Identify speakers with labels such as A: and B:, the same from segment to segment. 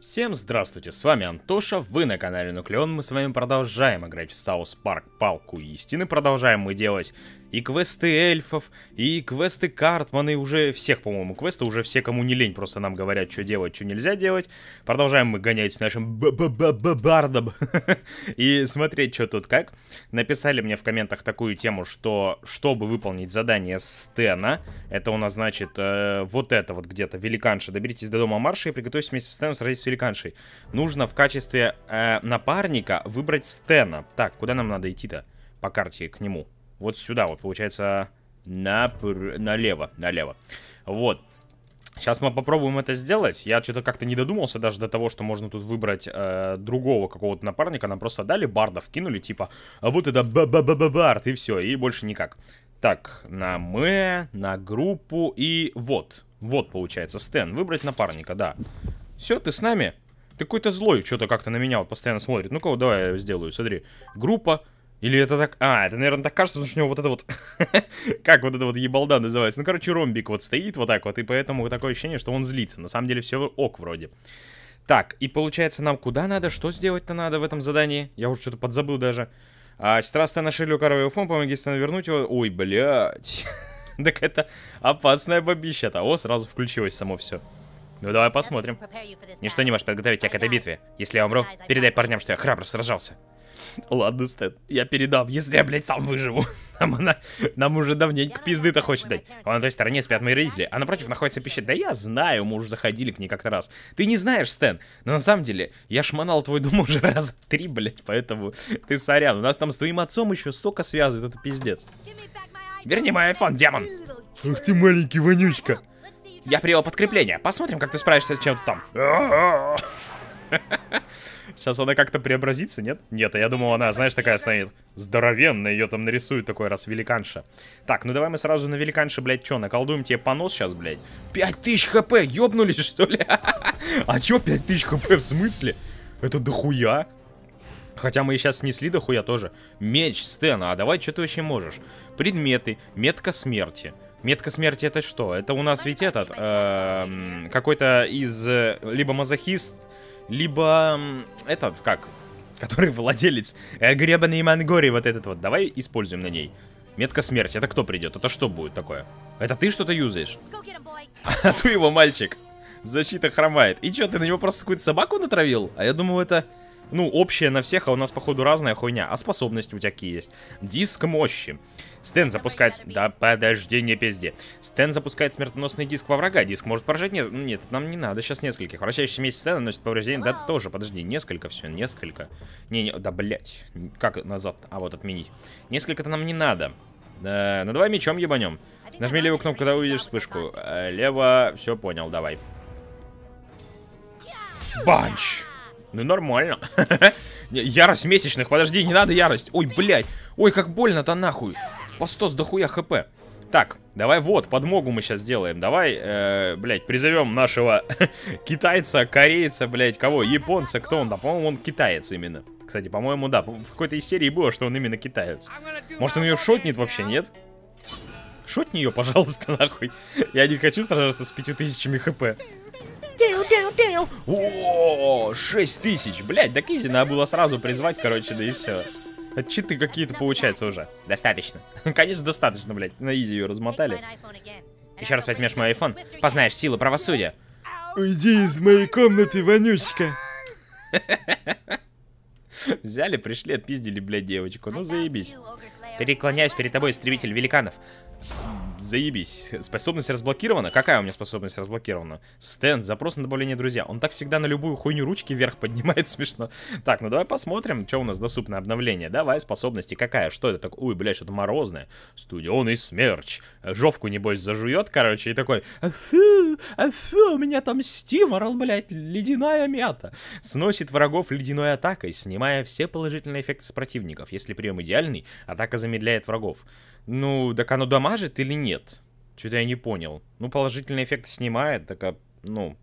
A: Всем здравствуйте, с вами Антоша, вы на канале Нуклеон, мы с вами продолжаем играть в Саус Парк Палку Истины, продолжаем мы делать и квесты эльфов, и квесты Картманы, уже всех, по-моему, квесты, уже все, кому не лень, просто нам говорят, что делать, что нельзя делать. Продолжаем мы гонять с нашим б -б -б бардом и смотреть, что тут как. Написали мне в комментах такую тему, что чтобы выполнить задание Стена, это у нас значит э, вот это вот где-то, великанша, доберитесь до дома Марши и приготовьтесь вместе с Стеном сразиться с великаншей. Нужно в качестве э, напарника выбрать Стена. Так, куда нам надо идти-то по карте к нему? вот сюда, вот получается напр... налево, налево. Вот. Сейчас мы попробуем это сделать. Я что-то как-то не додумался даже до того, что можно тут выбрать э, другого какого-то напарника. Нам просто дали барда, вкинули, типа, а вот это ба ба ба ба бард и все, и больше никак. Так, на мы, на группу и вот. Вот, получается, Стэн. Выбрать напарника, да. Все, ты с нами? Ты какой-то злой, что-то как-то на меня вот постоянно смотрит. Ну-ка, вот, давай я сделаю, смотри. Группа, или это так... А, это, наверное, так кажется, потому что у него вот это вот... как вот это вот ебалда называется? Ну, короче, ромбик вот стоит вот так вот, и поэтому такое ощущение, что он злится. На самом деле все ок вроде. Так, и получается нам куда надо, что сделать-то надо в этом задании? Я уже что-то подзабыл даже. А, Страста нашли Люкаровый фон, помоги вернуть его. Ой, блядь. так это опасная бабища-то. О, сразу включилось само все. Ну давай посмотрим. Ничто не может подготовить тебя к этой битве. Если я умру, передай парням, что я храбро сражался. Ладно, Стэн, я передам, если я, блядь, сам выживу. Нам, она, нам уже давненько пизды-то хочет дать. А на той стороне спят мои родители, а напротив находится пища. Да я знаю, мы уже заходили к ней как-то раз. Ты не знаешь, Стэн, но на самом деле, я шмонал твой дом уже раза три, блядь, поэтому ты сорян. У нас там с твоим отцом еще столько связывает, это пиздец. Верни мой айфон, демон!
B: Ух ты, маленький вонючка!
A: Я привел подкрепление. Посмотрим, как ты справишься с чем-то
B: там.
A: Сейчас она как-то преобразится, нет? Нет, а я думал, она, знаешь, такая станет здоровенная, ее там нарисуют такой раз великанша. Так, ну давай мы сразу на великанше, блядь, что, наколдуем тебе понос сейчас, блядь? 5000 хп, ёбнулись, что ли? А чё 5000 хп, в смысле? Это дохуя? Хотя мы сейчас снесли дохуя тоже. Меч Стена, а давай, что ты вообще можешь? Предметы, метка смерти. Метка смерти это что? Это у нас ведь этот, эм, какой-то из э, либо мазохист, либо этот, как, который владелец э, гребаной Мангори, вот этот вот, давай используем на ней. Метка смерти. это кто придет? Это что будет такое? Это ты что-то юзаешь? А ты его, мальчик. Защита хромает. И что, ты на него просто какую-то собаку натравил? А я думал, это ну, общая на всех, а у нас, походу, разная хуйня. А способности у тебя какие есть? Диск мощи. Стэн запускает... Да подожди, не пизди. Стэн запускает смертоносный диск во врага. Диск может поражать... Не... Ну, нет, нам не надо сейчас нескольких. Вращающийся вместе Стэн наносит повреждение. Да тоже, подожди, несколько все, несколько. Не, не, да блять. Как назад? А вот отменить. Несколько-то нам не надо. Да, ну давай мечом ебанем. Нажми левую кнопку, когда увидишь вспышку. Э, лево, все понял, давай. Банч! Ну нормально. Ярость месячных, подожди, не надо ярость. Ой, блядь. Ой, как больно-то нахуй. По 100 с дохуя хп. Так, давай вот, подмогу мы сейчас сделаем. Давай, э, блядь, призовем нашего китайца, корейца, блядь, кого? Японца, кто он? Да, по-моему, он китаец именно. Кстати, по-моему, да, в какой-то из серии было, что он именно китаец. Может, он ее шотнет вообще, нет? Шотни ее, пожалуйста, нахуй. Я не хочу сражаться с пятью тысячами хп.
B: Дяу, дяу, дяу.
A: О, 6 тысяч. Блять, да Кизи надо было сразу призвать, короче, да и все. Читы какие-то получаются уже. Достаточно. Конечно, достаточно, блядь. На изи ее размотали. Еще раз возьмешь мой iPhone, познаешь силу правосудия.
B: Уйди из моей комнаты, вонючка.
A: Взяли, пришли, отпиздили, блядь, девочку. Ну, заебись. Переклоняюсь перед тобой, истребитель великанов. Заебись. Способность разблокирована. Какая у меня способность разблокирована? Стенд, запрос на добавление друзья. Он так всегда на любую хуйню ручки вверх поднимает, смешно. Так, ну давай посмотрим, что у нас доступно обновление. Давай, способности. Какая? Что это такое? Ой, блядь, что-то морозное. Студеный смерч. Жовку, небось, зажует, короче, и такой... Афу, афу, у меня там стиморал, блядь, ледяная мята. Сносит врагов ледяной атакой, снимая все положительные эффекты с противников. Если прием идеальный, атака замедляет врагов. Ну, так оно дамажит или нет? нет. Что-то я не понял. Ну, положительный эффект снимает, так, а, ну...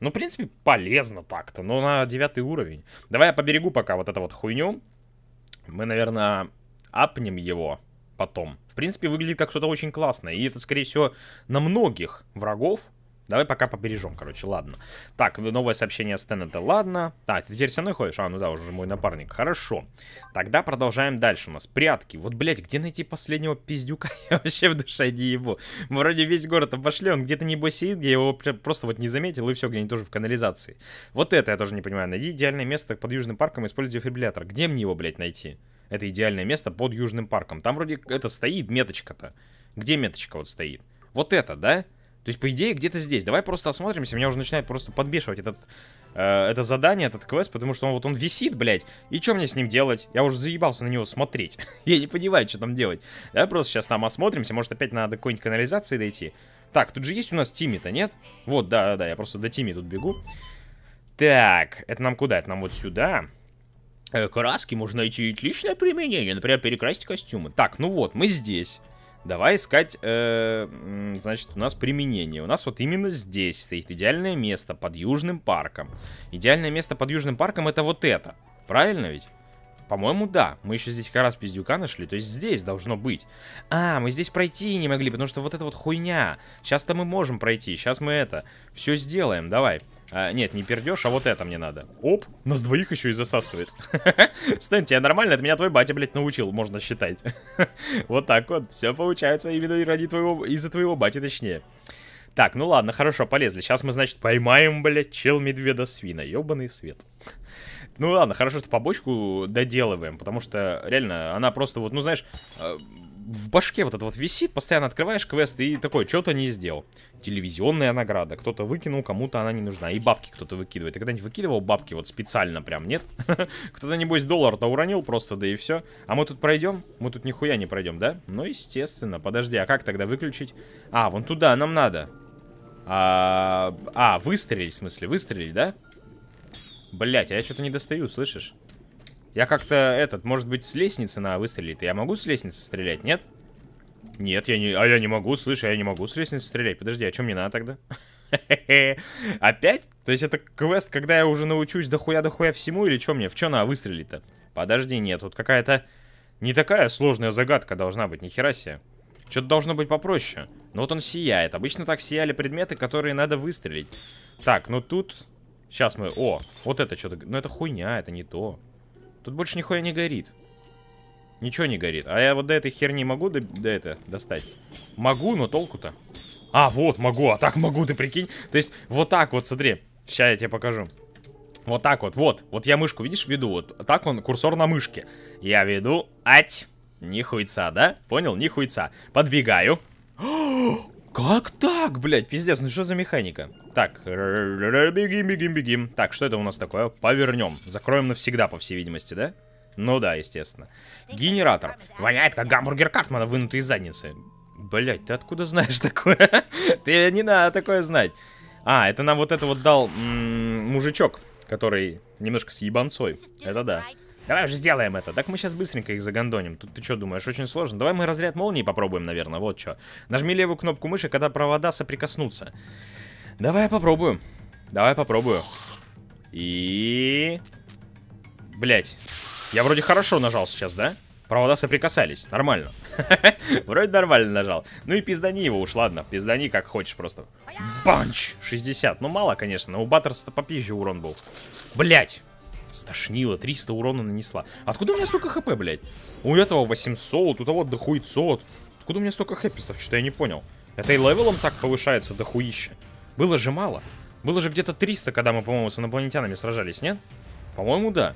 A: Ну, в принципе, полезно так-то, но на девятый уровень. Давай я поберегу пока вот это вот хуйню. Мы, наверное, апнем его потом. В принципе, выглядит как что-то очень классное. И это, скорее всего, на многих врагов Давай пока побережем, короче, ладно. Так, ну, новое сообщение с Теннета, ладно. А, ты теперь со мной ходишь? А, ну да, уже мой напарник. Хорошо. Тогда продолжаем дальше. У нас прятки. Вот, блядь, где найти последнего пиздюка? Я вообще в душе не его. Вроде весь город обошли, он где-то небось сидит, я его просто вот не заметил, и все, где-нибудь тоже в канализации. Вот это я тоже не понимаю. Найди идеальное место под Южным парком, используя дефибриллятор. Где мне его, блядь, найти? Это идеальное место под Южным парком. Там вроде это стоит меточка-то. Где меточка вот стоит? Вот это, да? Да. То есть, по идее, где-то здесь. Давай просто осмотримся. Меня уже начинает просто подбешивать этот, э, это задание, этот квест, потому что он вот он висит, блядь. И что мне с ним делать? Я уже заебался на него смотреть. Я не понимаю, что там делать. Давай просто сейчас там осмотримся. Может, опять надо какой-нибудь канализации дойти. Так, тут же есть у нас Тимми-то, нет? Вот, да-да-да, я просто до Тимми тут бегу. Так, это нам куда? Это нам вот сюда. Э, краски можно найти отличное применение. Например, перекрасить костюмы. Так, ну вот, мы здесь. Давай искать, э, значит, у нас применение. У нас вот именно здесь стоит идеальное место под Южным парком. Идеальное место под Южным парком это вот это. Правильно ведь? По-моему, да. Мы еще здесь как раз пиздюка нашли. То есть здесь должно быть. А, мы здесь пройти не могли, потому что вот это вот хуйня. Сейчас-то мы можем пройти. Сейчас мы это все сделаем. Давай. А, нет, не пердешь, а вот это мне надо. Оп, нас двоих еще и засасывает. Стэн, тебе нормально? Это меня твой батя, блядь, научил, можно считать. Вот так вот. Все получается именно ради твоего, из-за твоего батя, точнее. Так, ну ладно, хорошо, полезли. Сейчас мы, значит, поймаем, блядь, чел-медведа-свина. ёбаный свет. Ну ладно, хорошо, что побочку доделываем, потому что, реально, она просто вот, ну знаешь, э, в башке вот это вот висит, постоянно открываешь квест и такой, что-то не сделал. Телевизионная награда, кто-то выкинул, кому-то она не нужна. И бабки кто-то выкидывает. Ты когда-нибудь выкидывал бабки вот специально прям, нет? Кто-то, небось, доллар-то уронил просто, да и все. А мы тут пройдем? Мы тут нихуя не пройдем, да? Ну, естественно. Подожди, а как тогда выключить? А, вон туда нам надо. А, а выстрелить, в смысле, выстрелить, да? Блять, а я что-то не достаю, слышишь? Я как-то этот, может быть, с лестницы на выстрелит. Я могу с лестницы стрелять, нет? Нет, я не... А я не могу, слышь, а я не могу с лестницы стрелять. Подожди, а что мне надо тогда? Опять? То есть это квест, когда я уже научусь дохуя-дохуя всему, или что мне? В чё на выстрелить-то? Подожди, нет, тут какая-то не такая сложная загадка должна быть, нихера себе. Что-то должно быть попроще. Но вот он сияет. Обычно так сияли предметы, которые надо выстрелить. Так, ну тут... Сейчас мы... О, вот это что-то... Ну это хуйня, это не то. Тут больше нихуя не горит. Ничего не горит. А я вот до этой херни могу до, до это достать? Могу, но толку-то. А, вот, могу, а так могу, ты прикинь. То есть, вот так вот, смотри. Сейчас я тебе покажу. Вот так вот, вот. Вот я мышку, видишь, веду. Вот так он, курсор на мышке. Я веду. Ать. Не хуйца, да? Понял? Не хуйца. Подбегаю. Как так, блядь? Пиздец, ну что за механика? Так, бегим, бегим, бегим. Так, что это у нас такое? Повернем. Закроем навсегда, по всей видимости, да? Ну да, естественно. Генератор. Воняет, как гамбургер Картмана, вынутый из задницы. Блять, ты откуда знаешь такое? ты не надо такое знать. А, это нам вот это вот дал мужичок, который немножко с ебанцой. Это да.
B: Давай уже сделаем
A: это. Так мы сейчас быстренько их загондоним. Тут ты что думаешь, очень сложно. Давай мы разряд молнии попробуем, наверное, вот что. Нажми левую кнопку мыши, когда провода соприкоснутся. Давай я попробую. Давай попробую. И... Блять. Я вроде хорошо нажал сейчас, да? Провода соприкасались. Нормально. Вроде нормально нажал. Ну и пиздани его уж, ладно. Пиздани как хочешь просто. Банч! 60. Ну мало, конечно. Но у Баттерса-то попизже урон был. Блять. Стошнило, 300 урона нанесла. Откуда у меня столько хп, блять? У этого 800, у того дохуйцот. Откуда у меня столько хэпписов? Что-то я не понял. Это и левелом так повышается дохуище. Да было же мало. Было же где-то 300, когда мы, по-моему, с инопланетянами сражались, нет? По-моему, да.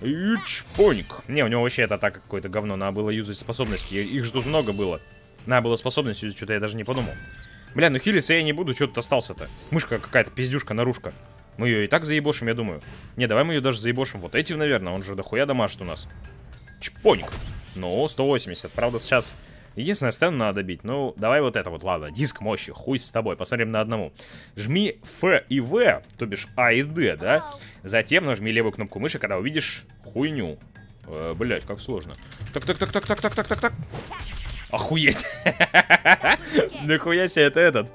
A: Ичпоник. Не, у него вообще это так какое-то говно. Надо было юзать способности. Их же тут много было. Надо было способность юзать, что-то я даже не подумал. Бля, ну хилиться я не буду, что тут остался-то? Мышка какая-то, пиздюшка, наружка. Мы ее и так заебошим, я думаю. Не, давай мы ее даже заебошим вот этим, наверное. Он же дохуя дамажит у нас. Чпоник. Ну, 180. Правда, сейчас Единственное, стену надо бить, Ну, давай вот это вот, ладно. Диск мощи, хуй с тобой. Посмотрим на одному. Жми F и V, то бишь А и Д, да? Затем нажми левую кнопку мыши, когда увидишь хуйню. Э, блять, как сложно. Так, так, так, так, так, так, так, так, так. Охуеть. Нахуя себе это этот.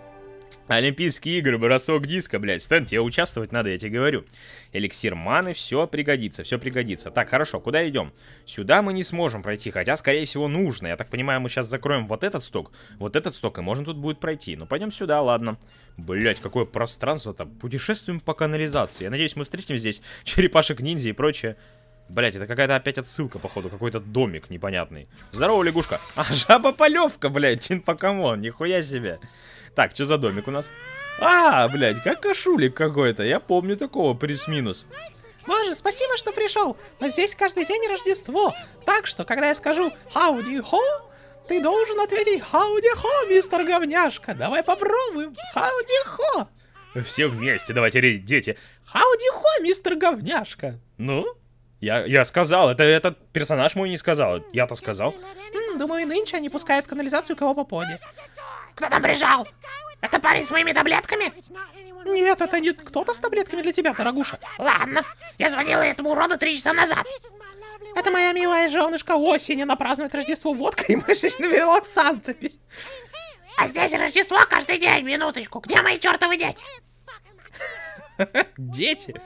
A: Олимпийские игры, бросок диска, блядь. Стэн, тебе участвовать надо, я тебе говорю. Эликсир маны, все пригодится, все пригодится. Так, хорошо, куда идем? Сюда мы не сможем пройти, хотя, скорее всего, нужно. Я так понимаю, мы сейчас закроем вот этот сток, вот этот сток, и можно тут будет пройти. Ну, пойдем сюда, ладно. Блять, какое пространство-то. Путешествуем по канализации. Я надеюсь, мы встретим здесь черепашек-ниндзя и прочее. Блять, это какая-то опять отсылка, походу, какой-то домик непонятный. Здорово, лягушка. А, жаба-полевка, блядь, чин ну, покамон, нихуя себе. Так, что за домик у нас? А, блядь, как кошулик какой-то. Я помню такого, плюс-минус.
B: Боже, спасибо, что пришел. Но здесь каждый день Рождество. Так что, когда я скажу «Хауди хо», ты должен ответить «Хауди хо, мистер говняшка». Давай попробуем. «Хауди хо».
A: Все вместе, давайте дети.
B: «Хауди хо, мистер говняшка».
A: Ну? Я, я сказал, это этот персонаж мой не сказал. Я-то сказал.
B: думаю, нынче они пускают канализацию кого попадет. Кто там прижал? Это парень с моими таблетками? Нет, это не кто-то с таблетками для тебя, дорогуша. Ладно, я звонила этому уроду три часа назад. Это моя милая женушка осень, она празднует Рождество водкой и мышечными релаксантами. А здесь Рождество каждый день, минуточку. Где мои чертовы дети?
A: Дети?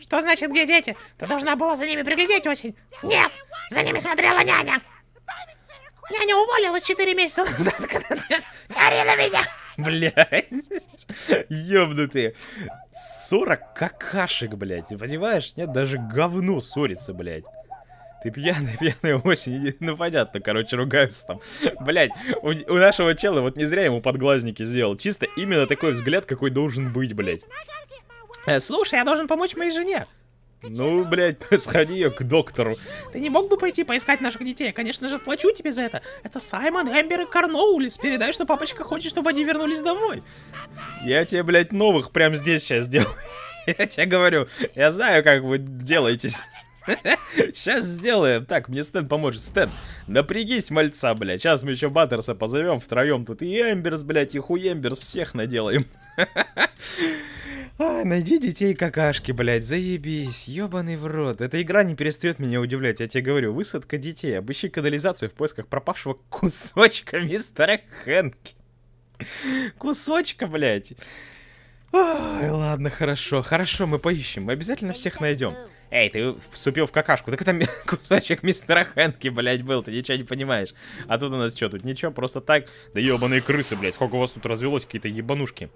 B: Что значит, где дети? Ты должна была за ними приглядеть осень. Нет, за ними смотрела няня. Няня уволилась 4 месяца назад, когда Гори на меня!
A: Блядь. Ёбнутые. 40 какашек, блядь. Понимаешь? Нет, даже говно ссорится, блять. Ты пьяный, пьяная осень. Ну, понятно, короче, ругаются там. Блять, у, у нашего чела, вот не зря ему подглазники сделал. Чисто именно такой взгляд, какой должен быть, блять.
B: Э, слушай, я должен помочь моей жене. Ну, блядь, сходи к доктору. Ты не мог бы пойти поискать наших детей? Я, конечно же, плачу тебе за это. Это Саймон, Эмбер и Карноулис. Передай, что папочка хочет, чтобы они вернулись домой.
A: Я тебе, блядь, новых прямо здесь сейчас сделаю. Я тебе говорю, я знаю, как вы делаетесь. Сейчас сделаем. Так, мне Стэн поможет. Стэн, напрягись, мальца, блядь. Сейчас мы еще Баттерса позовем втроем. Тут и Эмберс, блядь, и Хуемберс всех наделаем. А, найди детей какашки, блядь, заебись, ёбаный в рот. Эта игра не перестает меня удивлять, я тебе говорю, высадка детей, обыщи канализацию в поисках пропавшего кусочка мистера Хэнки. Кусочка, блядь. Ой, ладно, хорошо, хорошо, мы поищем, мы обязательно всех найдем. Эй, ты вступил в какашку. Так это кусочек мистера Хэнки, блядь, был, ты ничего не понимаешь. А тут у нас что, тут ничего, просто так. Да ебаные крысы, блядь, сколько у вас тут развелось, какие-то ебанушки.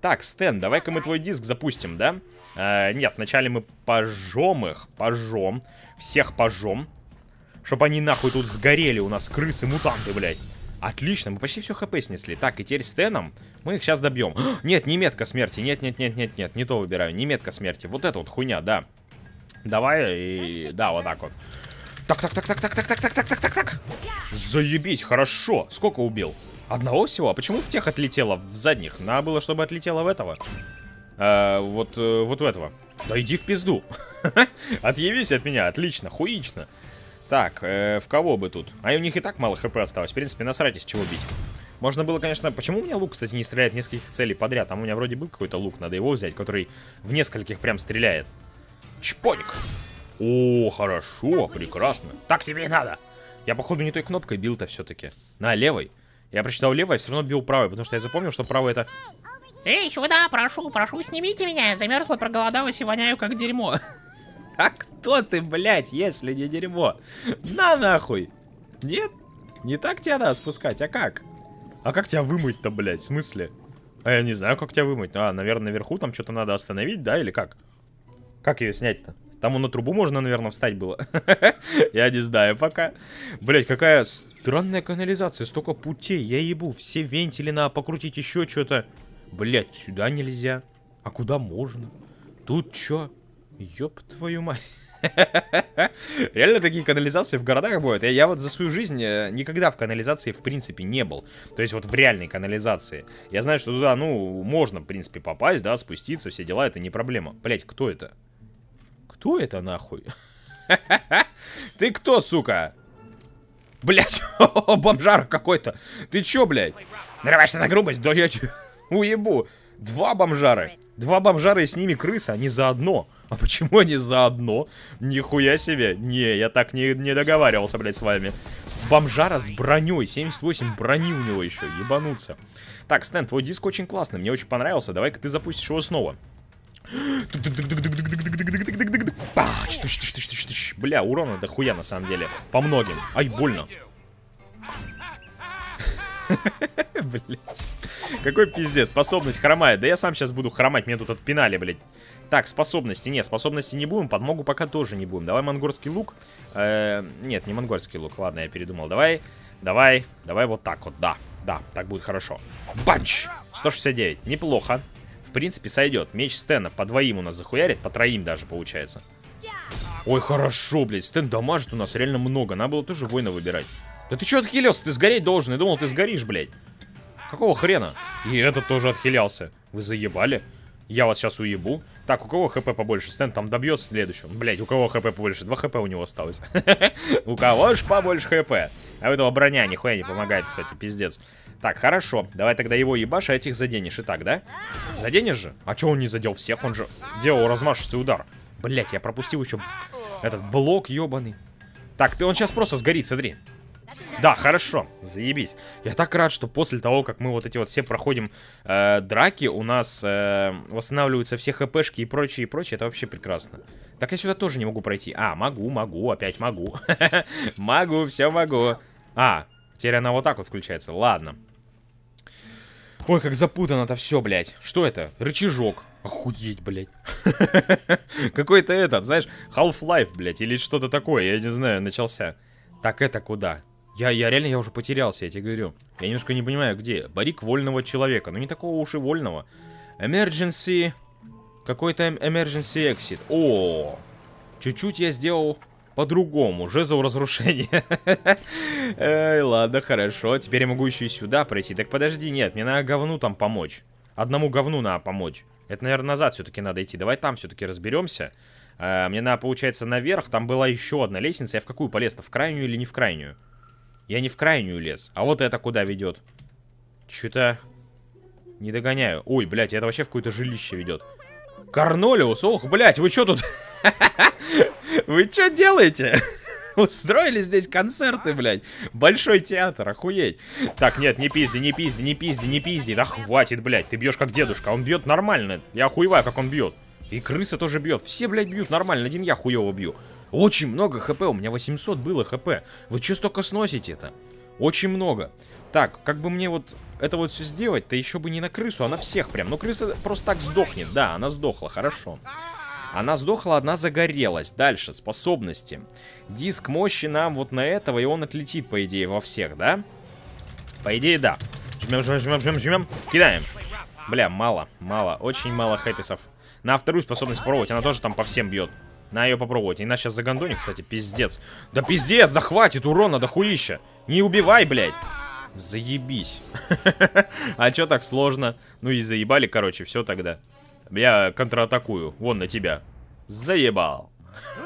A: Так, Стэн, давай-ка мы твой диск запустим, да? Э, нет, вначале мы пожжем их, пожжем, всех пожжем. Чтоб они нахуй тут сгорели у нас, крысы-мутанты, блядь. Отлично, мы почти все хп снесли. Так, и теперь с мы их сейчас добьем. Нет, не метка смерти. Нет, нет, нет, нет, нет, не то выбираю. Не метка смерти. Вот это вот хуйня, да. Давай и... Да, вот так вот. Так, так, так, так, так, так, так, так, так, так, так, так. Заебись, хорошо. Сколько убил? Одного всего? А почему в тех отлетело в задних? Надо было, чтобы отлетело в этого. А, вот, э, вот в этого. Да иди в пизду. Отъявись от меня, отлично, хуично. Так, э, в кого бы тут? А у них и так мало хп осталось. В принципе, насрать, из чего бить. Можно было, конечно... Почему у меня лук, кстати, не стреляет нескольких целей подряд? Там у меня вроде был какой-то лук, надо его взять, который в нескольких прям стреляет. Чпоник. О, хорошо, прекрасно. Так тебе и надо. Я, походу, не той кнопкой бил-то все-таки. На, левой. Я прочитал левой, а все равно бил правой, потому что я запомнил, что правая это...
B: Эй, сюда, прошу, прошу, снимите меня. Я замерзла, проголодалась и воняю как дерьмо.
A: А кто ты, блядь, если не дерьмо? На нахуй. Нет? Не так тебя надо спускать, а как? А как тебя вымыть-то, блядь, в смысле? А я не знаю, как тебя вымыть. А, наверное, наверху там что-то надо остановить, да, или как? Как ее снять-то? Там на трубу можно, наверное, встать было. Я не знаю пока. Блять, какая странная канализация. Столько путей. Я ебу. Все вентили на, покрутить еще что-то. Блять, сюда нельзя. А куда можно? Тут что? Ёб твою мать. Реально такие канализации в городах бывают. Я, я вот за свою жизнь э, никогда в канализации в принципе не был. То есть вот в реальной канализации. Я знаю, что туда, ну, можно в принципе попасть, да, спуститься, все дела, это не проблема. Блять, кто это? Кто это нахуй? Ты кто, сука? Блять, бомжар какой-то. Ты чё, блять? Нарываешься на грубость, да я уебу. Два бомжары, Два бомжара и с ними крыса, они заодно. А почему они заодно? Нихуя себе. Не, я так не, не договаривался, блядь, с вами. Бомжара с броней. 78 брони у него еще. Ебануться. Так, Стэн, твой диск очень классный. Мне очень понравился. Давай-ка ты запустишь его снова. Бля, урона хуя на самом деле. По многим. Ай, больно. Блять. Какой пиздец. Способность хромает. Да я сам сейчас буду хромать. Меня тут отпинали, блять. Так, способности. Нет, способности не будем. Подмогу пока тоже не будем. Давай монгольский лук. Э, нет, не монгольский лук. Ладно, я передумал. Давай, давай, давай вот так вот. Да, да, так будет хорошо. Банч. 169. Неплохо в принципе, сойдет. Меч Стена по двоим у нас захуярит, по троим даже получается. Ой, хорошо, блядь, стэн дамажит у нас реально много. Надо было тоже воина выбирать. Да ты что отхилился? Ты сгореть должен. Я думал, ты сгоришь, блядь. Какого хрена? И этот тоже отхилялся. Вы заебали? Я вас сейчас уебу. Так, у кого хп побольше? Стэн там добьет следующего. Блять, у кого хп побольше? Два хп у него осталось. У кого ж побольше хп? А у этого броня нихуя не помогает, кстати, пиздец. Так, хорошо. Давай тогда его ебашь, а этих заденешь. И так, да? Заденешь же? А чё он не задел всех? Он же делал размашистый удар. Блять, я пропустил еще этот блок ебаный. Так, ты он сейчас просто сгорит, смотри. Да, хорошо, заебись. Я так рад, что после того, как мы вот эти вот все проходим э, драки, у нас э, восстанавливаются все хпшки и прочее, и прочее. Это вообще прекрасно. Так я сюда тоже не могу пройти. А, могу, могу, опять могу. Могу, все могу. А, теперь она вот так вот включается. Ладно. Ой, как запутано это все, блядь. Что это? Рычажок. Охуеть, блядь. Какой-то этот, знаешь, Half-Life, блядь, или что-то такое, я не знаю, начался. Так это куда? Я, я реально, я уже потерялся, я тебе говорю. Я немножко не понимаю, где. Барик вольного человека. но ну, не такого уж и вольного. Emergency... Какой-то emergency exit. О, чуть-чуть я сделал по-другому. Жезл разрушения. Эй, ладно, хорошо. Теперь я могу еще и сюда пройти. Так подожди, нет, мне надо говну там помочь. Одному говну надо помочь. Это, наверное, назад все-таки надо идти. Давай там все-таки разберемся. А, мне надо, получается, наверх. Там была еще одна лестница. Я в какую полез-то? В крайнюю или не в крайнюю? Я не в крайнюю лез. А вот это куда ведет? Что-то... Не догоняю. Ой, блядь, это вообще в какое-то жилище ведет. Корнолиус, ох, блядь, вы что тут? Вы что делаете? Устроили здесь концерты, блядь. Большой театр, охуеть. Так, нет, не пизди, не пизди, не пизди, не пизди. Да хватит, блядь. Ты бьешь как дедушка. Он бьет нормально. Я охуеваю, как он бьет. И крыса тоже бьет. Все, блядь, бьют нормально. Один я хуево бью. Очень много хп. У меня 800 было хп. Вы что столько сносите это? Очень много. Так, как бы мне вот это вот все сделать, то еще бы не на крысу, а на всех прям. Но ну, крыса просто так сдохнет. Да, она сдохла, хорошо. Хорошо. Она сдохла, одна загорелась. Дальше, способности. Диск мощи нам вот на этого, и он отлетит, по идее, во всех, да? По идее, да. Жмем, жмем, жмем, жмем, жмем. Кидаем. Бля, мало, мало, очень мало хэпписов. На вторую способность попробовать, она тоже там по всем бьет. На ее попробовать. Иначе сейчас загондонит, кстати, пиздец. Да пиздец, да хватит урона, да хуища. Не убивай, блядь. Заебись. А чё так сложно? Ну и заебали, короче, все тогда. Я контратакую. Вон на тебя. Заебал.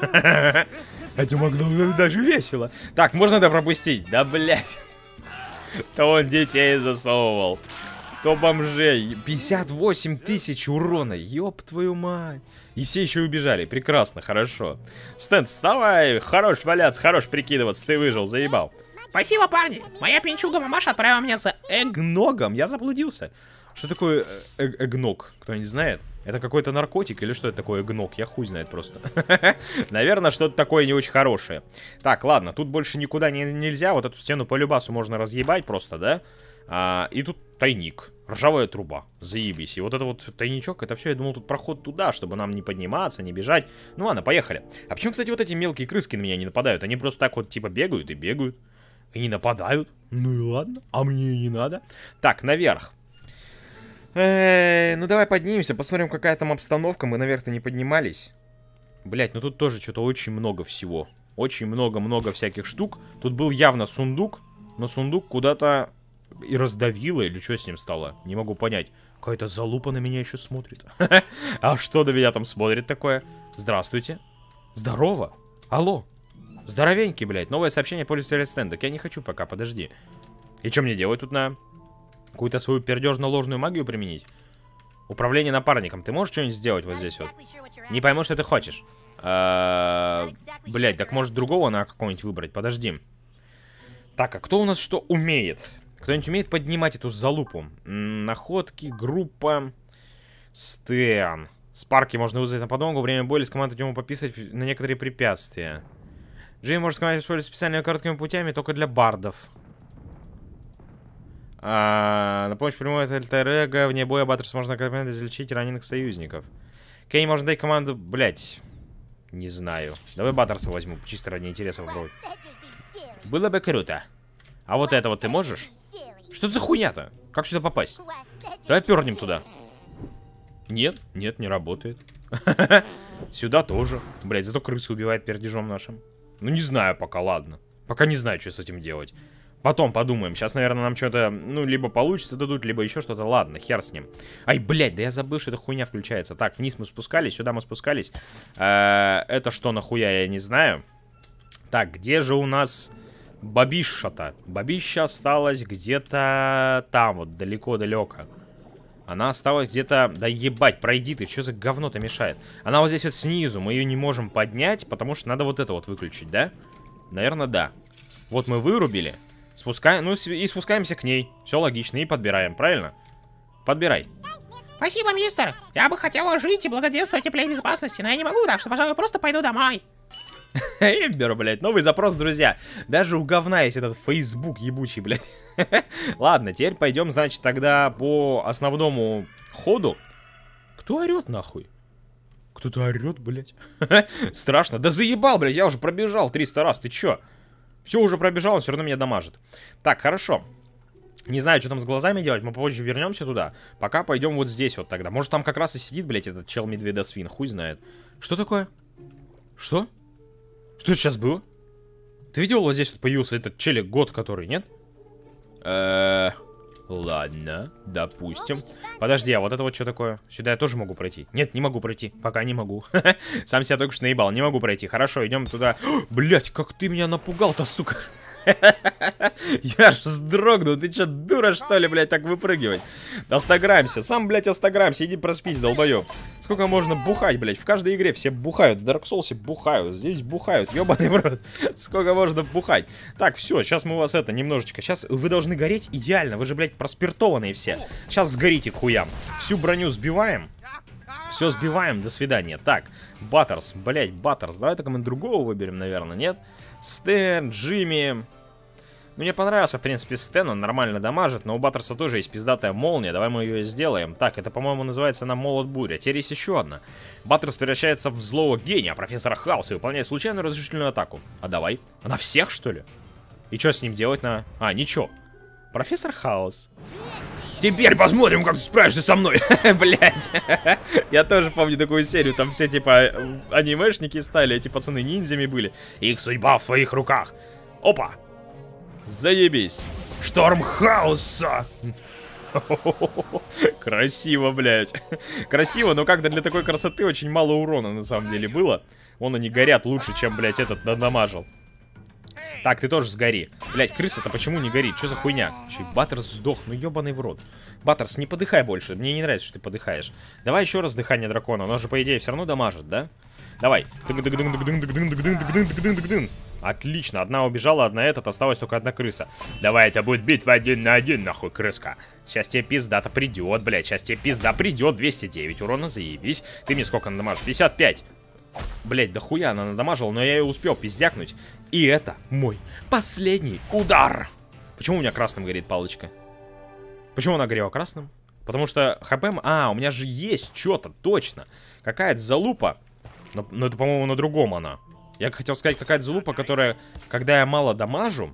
B: Хотя могло ну, даже
A: весело. Так, можно это пропустить? Да, блядь. То он детей засовывал. То бомжей. 58 тысяч урона. Ёб твою мать. И все еще убежали. Прекрасно, хорошо. Стэн, вставай. Хорош валяться, хорош прикидываться. Ты выжил, заебал.
B: Спасибо, парни. Моя пинчуга мамаша отправила меня за эгногом.
A: Я заблудился. Что такое э Кто не знает? Это какой-то наркотик или что это такое эгнок? Я хуй знает просто. Наверное, что-то такое не очень хорошее. Так, ладно, тут больше никуда не, нельзя. Вот эту стену по любасу можно разъебать просто, да? А, и тут тайник. Ржавая труба. Заебись. И вот это вот тайничок, это все, я думал, тут проход туда, чтобы нам не подниматься, не бежать. Ну ладно, поехали. А почему, кстати, вот эти мелкие крыски на меня не нападают? Они просто так вот типа бегают и бегают. И не нападают. Ну и ладно, а мне и не надо. Так, наверх. Эй, ну давай поднимемся, посмотрим, какая там обстановка. Мы наверх-то не поднимались. Блять, ну тут тоже что-то очень много всего. Очень много-много всяких штук. Тут был явно сундук, но сундук куда-то и раздавило, или что с ним стало. Не могу понять. Какая-то залупа на меня еще смотрит. А что на меня там смотрит такое? Здравствуйте. Здорово. Алло. Здоровенький, блядь. Новое сообщение пользователя стенда. Я не хочу пока, подожди. И что мне делать тут на... Какую-то свою пердежно-ложную магию применить? Управление напарником. Ты можешь что-нибудь сделать вот здесь вот? Не пойму, что ты хочешь. Э, Блять, так может другого на какого-нибудь выбрать? Подожди. Так, а кто у нас что умеет? Кто-нибудь умеет поднимать эту залупу? Находки, группа... Стэн. Спарки можно вызвать на подмогу. Время боли. с командой Дюма пописать на некоторые препятствия. Джей может сказать, использовать специальными короткими путями только для бардов. А, на помощь прямой от вне боя Баттерс можно команду излечить раненых союзников. Кей, можно дать команду... Блять. Не знаю. Давай Баттерса возьму, чисто ради интереса в Было бы круто. А вот это вот ты можешь? Что это за хуйня-то? Как сюда попасть? Давай пернем туда. Нет, нет, не работает. Сюда тоже. Блять, зато крысу убивает пердежом нашим. Ну не знаю пока, ладно. Пока не знаю, что с этим делать. Потом подумаем. Сейчас, наверное, нам что-то, ну, либо получится дадут, либо еще что-то. Ладно, хер с ним. Ай, блядь, да я забыл, что эта хуйня включается. Так, вниз мы спускались, сюда мы спускались. Э, это что нахуя, я не знаю. Так, где же у нас бабиша то Бабища осталась где-то там, вот далеко-далеко. Она осталась где-то... Да ебать, пройди ты, что за говно-то мешает? Она вот здесь вот снизу, мы ее не можем поднять, потому что надо вот это вот выключить, да? Наверное, да. Вот мы вырубили. Спускаем, ну и спускаемся к ней. Все логично, и подбираем, правильно? Подбирай.
B: Спасибо, мистер. Я бы хотела жить и благодетствовать теплее безопасности, но я не могу, так что, пожалуй, просто пойду домой.
A: Эмбер, блядь, новый запрос, друзья. Даже у говна есть этот фейсбук ебучий, блядь. Ладно, теперь пойдем, значит, тогда по основному ходу. Кто орет нахуй? Кто-то орет, блядь. Страшно. Да заебал, блядь, я уже пробежал 300 раз, ты чё? Все, уже пробежал, он все равно меня дамажит. Так, хорошо. Не знаю, что там с глазами делать, мы позже вернемся туда. Пока пойдем вот здесь вот тогда. Может, там как раз и сидит, блядь, этот чел медведосвин, хуй знает. Что такое? Что? Что сейчас было? Ты видел, вот здесь вот появился этот челик год, который, нет? Эээ... Ладно, допустим. Подожди, а вот это вот что такое? Сюда я тоже могу пройти. Нет, не могу пройти. Пока не могу. Сам себя только что наебал. Не могу пройти. Хорошо, идем туда. Блять, как ты меня напугал-то, сука. Я ж вздрогнул, ты чё, дура, что ли, блядь, так выпрыгивать? Остаграмся, сам, блядь, остаграмся, иди проспись, долбоёб. Сколько можно бухать, блядь, в каждой игре все бухают, в Dark Souls бухают, здесь бухают, ёбаный в рот. Сколько можно бухать? Так, все, сейчас мы у вас это, немножечко, сейчас вы должны гореть идеально, вы же, блядь, проспиртованные все. Сейчас сгорите к хуям. Всю броню сбиваем, все сбиваем, до свидания. Так, Баттерс, блядь, Баттерс, давай-то мы другого выберем, наверное, нет? Нет? Стэн, Джимми. Мне понравился, в принципе, Стэн, он нормально дамажит, но у Баттерса тоже есть пиздатая молния, давай мы ее сделаем. Так, это, по-моему, называется на молот буря. Теперь есть еще одна. Баттерс превращается в злого гения, а профессора Хауса, и выполняет случайную разрушительную атаку. А давай. На всех, что ли? И что с ним делать на... А, ничего. Профессор Хаус. Теперь посмотрим, как ты справишься со мной. Блять. Я тоже помню такую серию. Там все, типа, анимешники стали. Эти пацаны ниндзями были. Их судьба в своих руках. Опа. Заебись. Шторм хаоса. Красиво, блять. Красиво, но как-то для такой красоты очень мало урона на самом деле было. Вон они горят лучше, чем, блядь, этот надамажил. Так, ты тоже сгори. Блять, крыса-то почему не горит? Что за хуйня? Че, Баттерс сдох, ну ебаный в рот. Баттерс, не подыхай больше, мне не нравится, что ты подыхаешь. Давай еще раз дыхание дракона, оно же, по идее, все равно дамажит, да? Давай. Отлично, одна убежала, одна этот, осталась только одна крыса. Давай, это будет битва один на один, нахуй, крыска. Сейчас тебе пизда-то придет, блядь, сейчас тебе пизда придет, 209 урона, заебись. Ты мне сколько надамажишь? 55. Блять, да хуя она надамажила, но я ее успел пиздякнуть. И это мой последний удар. Почему у меня красным горит палочка? Почему она горела красным? Потому что хп... А, у меня же есть что-то, точно. Какая-то залупа. Но, но это, по-моему, на другом она. Я хотел сказать, какая-то залупа, которая, когда я мало дамажу...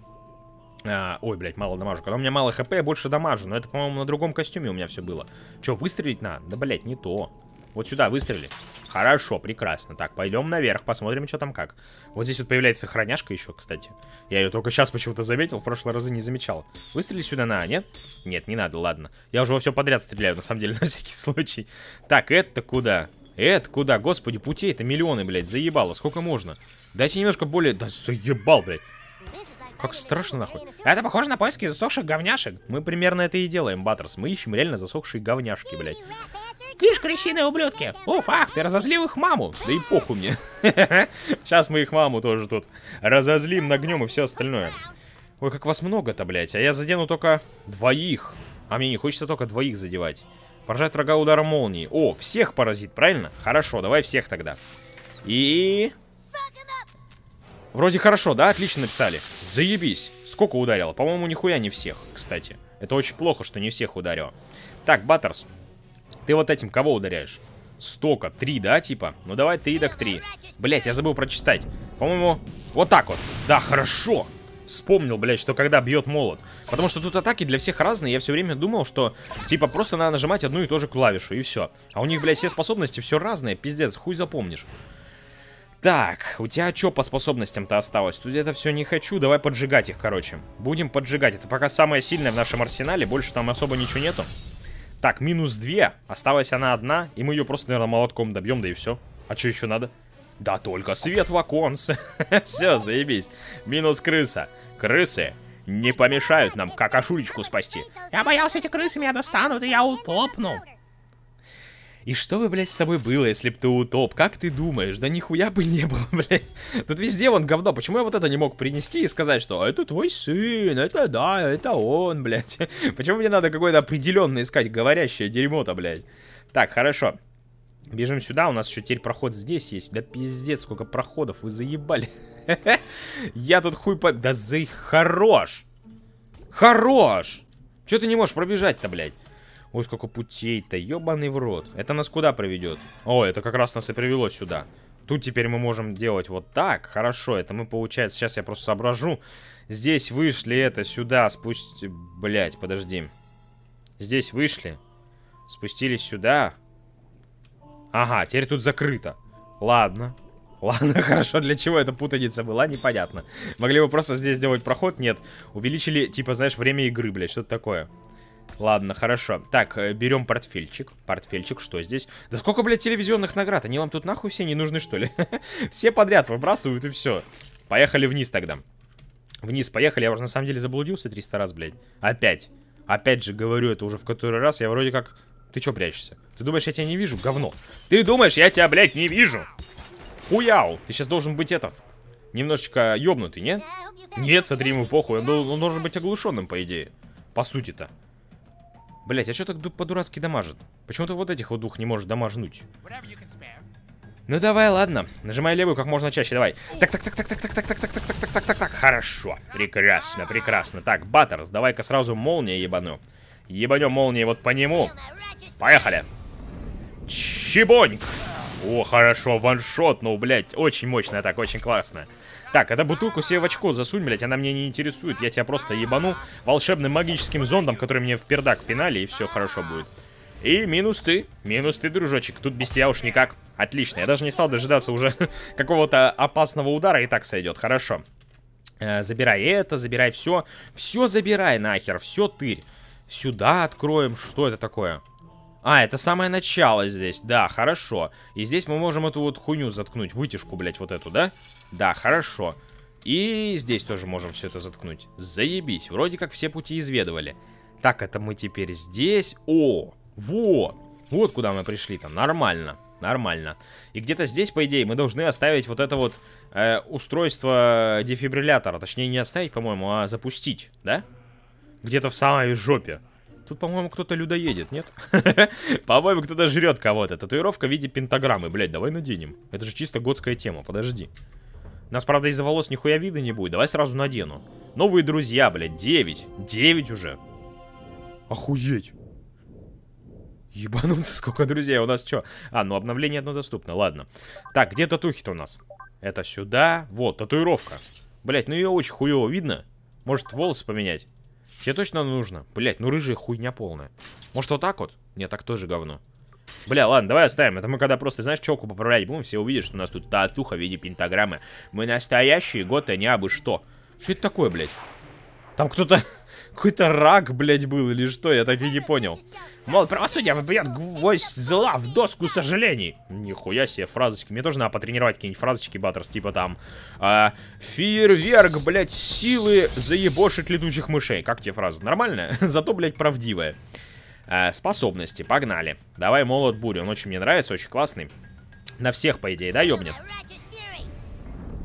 A: А, ой, блядь, мало дамажу. Когда у меня мало хп, я больше дамажу. Но это, по-моему, на другом костюме у меня все было. Че, выстрелить надо? Да, блядь, не то. Вот сюда выстрели. Хорошо, прекрасно. Так, пойдем наверх, посмотрим, что там как. Вот здесь вот появляется храняшка еще, кстати. Я ее только сейчас почему-то заметил, в прошлые разы не замечал. Выстрели сюда на, нет? Нет, не надо, ладно. Я уже во все подряд стреляю, на самом деле, на всякий случай. Так, это куда? Это куда? Господи, пути? это миллионы, блядь, заебало. Сколько можно? Дайте немножко более... Да заебал, блядь. Как страшно нахуй. Это похоже на поиски засохших говняшек. Мы примерно это и делаем, Баттерс. Мы ищем реально засохшие говняшки, блядь. Кыш, крещеные ублюдки! Уф, ах, ты разозлил их маму! Да и похуй мне. Сейчас мы их маму тоже тут разозлим, нагнем и все остальное. Ой, как вас много-то, блядь. А я задену только двоих. А мне не хочется только двоих задевать. Поражать врага ударом молнии. О, всех паразит, правильно? Хорошо, давай всех тогда. И... Вроде хорошо, да? Отлично написали. Заебись. Сколько ударило? По-моему, нихуя не всех, кстати. Это очень плохо, что не всех ударило. Так, Баттерс, ты вот этим кого ударяешь? Столько. Три, да, типа? Ну давай три так три. Блять, я забыл прочитать. По-моему, вот так вот. Да, хорошо. Вспомнил, блять, что когда бьет молот. Потому что тут атаки для всех разные. Я все время думал, что типа просто надо нажимать одну и ту же клавишу, и все. А у них, блядь, все способности все разные. Пиздец, хуй запомнишь. Так, у тебя что по способностям-то осталось? Тут это все не хочу, давай поджигать их, короче. Будем поджигать. Это пока самое сильное в нашем арсенале, больше там особо ничего нету. Так, минус 2. Осталась она одна, и мы ее просто, наверное, молотком добьем, да и все. А что еще надо? Да только свет в оконце. все, заебись. Минус крыса. Крысы не помешают нам какашулечку спасти.
B: Я боялся, эти крысы меня достанут, и я утопну.
A: И что бы, блядь, с тобой было, если бы ты утоп? Как ты думаешь? Да нихуя бы не было, блядь. Тут везде вон говно. Почему я вот это не мог принести и сказать, что это твой сын, это да, это он, блядь. Почему мне надо какое-то определенное искать говорящее дерьмо-то, блядь? Так, хорошо. Бежим сюда, у нас еще теперь проход здесь есть. Да пиздец, сколько проходов, вы заебали. Я тут хуй по... Да за... Хорош! Хорош! Че ты не можешь пробежать-то, блядь? Ой, сколько путей-то, ебаный в рот. Это нас куда приведет? О, это как раз нас и привело сюда. Тут теперь мы можем делать вот так. Хорошо, это мы, получается, сейчас я просто соображу. Здесь вышли это сюда, спусти... Блять, подожди. Здесь вышли. Спустились сюда. Ага, теперь тут закрыто. Ладно. Ладно, хорошо, для чего эта путаница была, непонятно. Могли бы просто здесь сделать проход, нет. Увеличили, типа, знаешь, время игры, блядь, что-то такое. Ладно, хорошо. Так, э, берем портфельчик. Портфельчик, что здесь? Да сколько, блядь, телевизионных наград? Они вам тут нахуй все не нужны, что ли? Все подряд выбрасывают и все. Поехали вниз тогда. Вниз поехали. Я уже на самом деле заблудился 300 раз, блядь. Опять. Опять же говорю это уже в который раз. Я вроде как... Ты что прячешься? Ты думаешь, я тебя не вижу? Говно. Ты думаешь, я тебя, блядь, не вижу? Хуяу. Ты сейчас должен быть этот. Немножечко ёбнутый, нет? Нет, смотри, ему похуй. Он, он должен быть оглушенным, по идее. По сути-то. Блять, а что так по-дурацки дамажит? Почему то вот этих вот двух не может дамажнуть? Ну давай, ладно. Нажимай левую как можно чаще, давай. Так, так, так, так, так, так, так, так, так, так, так, так, так, так, так. Хорошо. Прекрасно, прекрасно. Так, Баттерс, давай-ка сразу молния ебану. Ебанем молнии вот по нему. Поехали. Чебонь. О, хорошо, ваншот, ну, блядь, очень мощная атака, очень классно. Так, это бутылку себе в очко засунь, блядь, она меня не интересует. Я тебя просто ебану волшебным магическим зондом, который мне в пердак в финале и все хорошо будет. И минус ты, минус ты, дружочек. Тут без тебя уж никак. Отлично, я даже не стал дожидаться уже какого-то опасного удара, и так сойдет, хорошо. Э, забирай это, забирай все. Все забирай нахер, все тырь. Сюда откроем, что это такое? А, это самое начало здесь, да, хорошо. И здесь мы можем эту вот хуйню заткнуть, вытяжку, блядь, вот эту, да? Да, хорошо. И здесь тоже можем все это заткнуть. Заебись, вроде как все пути изведывали. Так, это мы теперь здесь. О, вот, вот куда мы пришли там, нормально. Нормально. И где-то здесь, по идее, мы должны оставить вот это вот э, устройство дефибриллятора. Точнее, не оставить, по-моему, а запустить, да? Где-то в самой жопе. Тут, по-моему, кто-то людоедет, нет? По-моему, кто-то жрет кого-то. Татуировка в виде пентаграммы. блядь, давай наденем. Это же чисто годская тема, подожди. Нас, правда, из-за волос нихуя видно не будет. Давай сразу надену. Новые друзья, блядь, 9. 9 уже.
B: Охуеть.
A: Ебануться, сколько друзей у нас, что? А, ну обновление одно доступно, ладно. Так, где татухи-то у нас? Это сюда. Вот, татуировка. Блядь, ну ее очень хуево видно. Может, волосы поменять? Тебе точно нужно? Блять, ну рыжая хуйня полная. Может вот так вот? Нет, так тоже говно. Бля, ладно, давай оставим. Это мы когда просто, знаешь, челку поправлять будем, все увидят, что у нас тут татуха в виде пентаграммы. Мы настоящие, год, а не абы что. Что это такое, блядь? Там кто-то какой-то рак, блядь, был или что, я так и не понял. Мол, правосудие выбьет гвоздь зла в доску сожалений. Нихуя себе, фразочки. Мне тоже надо потренировать какие-нибудь фразочки, Баттерс, типа там... А, Фейерверк, блядь, силы заебошит летучих мышей. Как тебе фраза? Нормальная? Зато, блядь, правдивая. А, способности, погнали. Давай молот бурю, он очень мне нравится, очень классный. На всех, по идее, да, ёбнет?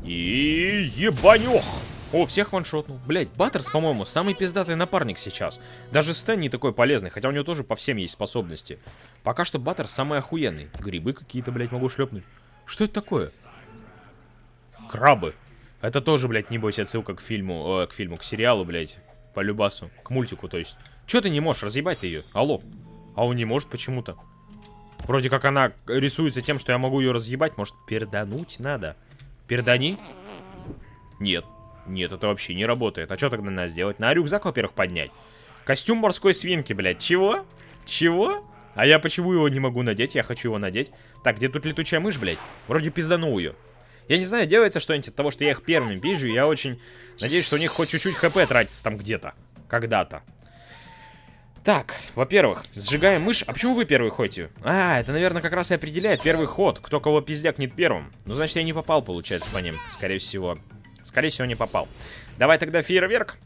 A: И ебанёх! О, всех ваншотнул. Блять, Баттерс, по-моему, самый пиздатый напарник сейчас. Даже Стэн не такой полезный, хотя у него тоже по всем есть способности. Пока что Баттерс самый охуенный. Грибы какие-то, блять, могу шлепнуть. Что это такое? Крабы. Это тоже, блядь, небось, отсылка к фильму, э, к фильму, к сериалу, блядь. По любасу. К мультику, то есть. Че ты не можешь? Разъебать ты ее. Алло. А он не может почему-то. Вроде как она рисуется тем, что я могу ее разъебать. Может, пердануть надо? Пердани? Нет. Нет, это вообще не работает. А что тогда надо сделать? На рюкзак, во-первых, поднять. Костюм морской свинки, блядь. Чего? Чего? А я почему его не могу надеть? Я хочу его надеть. Так, где тут летучая мышь, блядь? Вроде пизданул ее. Я не знаю, делается что-нибудь от того, что я их первым пизжу. Я очень надеюсь, что у них хоть чуть-чуть хп тратится там где-то. Когда-то. Так, во-первых, сжигаем мышь. А почему вы первый ходите? А, это, наверное, как раз и определяет первый ход. Кто кого пиздякнет первым. Ну, значит, я не попал, получается, по ним, скорее всего. Скорее всего, не попал. Давай тогда фейерверк.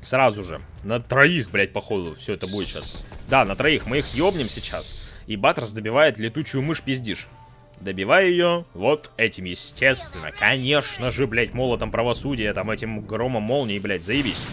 A: Сразу же. На троих, блядь, походу, все это будет сейчас. Да, на троих. Мы их ёбнем сейчас. И Баттерс добивает летучую мышь пиздишь. Добиваю ее вот этим, естественно. Конечно же, блядь, молотом правосудия, там этим громом молнии, блядь, заебись.